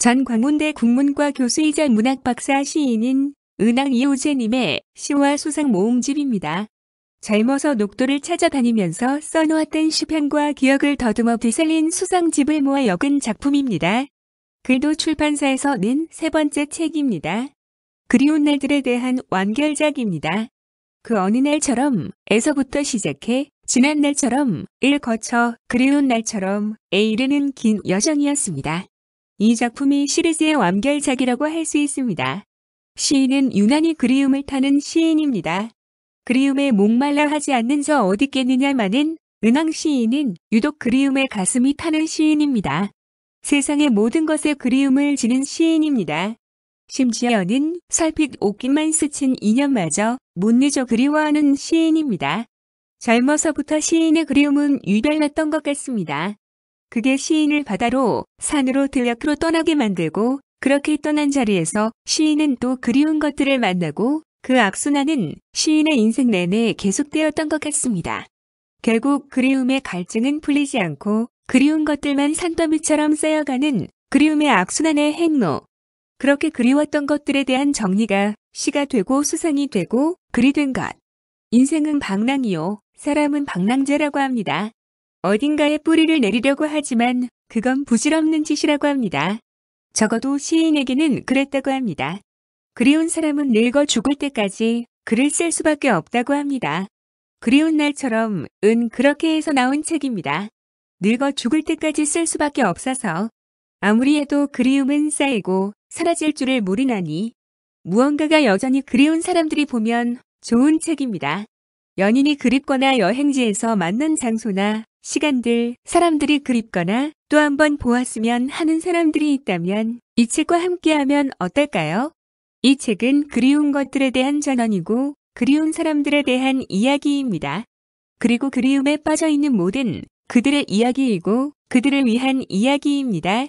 전 광운대 국문과 교수이자 문학박사 시인인 은항 이호재님의 시와 수상 모음집입니다. 젊어서 녹도를 찾아다니면서 써놓았던 시편과 기억을 더듬어 되살린 수상집을 모아 엮은 작품입니다. 글도 출판사에서 낸 세 번째 책입니다. 그리운 날들에 대한 완결작입니다. 그 어느 날처럼 에서부터 시작해 지난 날처럼 일 거쳐 그리운 날처럼 에 이르는 긴 여정이었습니다. 이 작품이 시리즈의 완결작이라고 할 수 있습니다. 시인은 유난히 그리움을 타는 시인입니다. 그리움에 목말라 하지 않는 저어딨겠느냐마는은왕 시인은 유독 그리움에 가슴이 타는 시인입니다. 세상의 모든 것에 그리움을 지는 시인입니다. 심지어는 살핏 옷깃만 스친 인연마저 못늦어 그리워하는 시인입니다. 젊어서부터 시인의 그리움은 유별났던 것 같습니다. 그게 시인을 바다로 산으로 들녘으로 떠나게 만들고 그렇게 떠난 자리에서 시인은 또 그리운 것들을 만나고 그 악순환은 시인의 인생 내내 계속되었던 것 같습니다. 결국 그리움의 갈증은 풀리지 않고 그리운 것들만 산더미처럼 쌓여가는 그리움의 악순환의 행로. 그렇게 그리웠던 것들에 대한 정리가 시가 되고 수상이 되고 그리된 것. 인생은 방랑이요. 사람은 방랑제라고 합니다. 어딘가에 뿌리를 내리려고 하지만 그건 부질없는 짓이라고 합니다. 적어도 시인에게는 그랬다고 합니다. 그리운 사람은 늙어 죽을 때까지 글을 쓸 수밖에 없다고 합니다. 그리운 날처럼 은 그렇게 해서 나온 책입니다. 늙어 죽을 때까지 쓸 수밖에 없어서 아무리 해도 그리움은 쌓이고 사라질 줄을 모르나니 무언가가 여전히 그리운 사람들이 보면 좋은 책입니다. 연인이 그립거나 여행지에서 만난 장소나 시간들, 사람들이 그립거나 또 한번 보았으면 하는 사람들이 있다면 이 책과 함께하면 어떨까요? 이 책은 그리운 것들에 대한 전언이고 그리운 사람들에 대한 이야기입니다. 그리고 그리움에 빠져 있는 모든 그들의 이야기이고 그들을 위한 이야기입니다.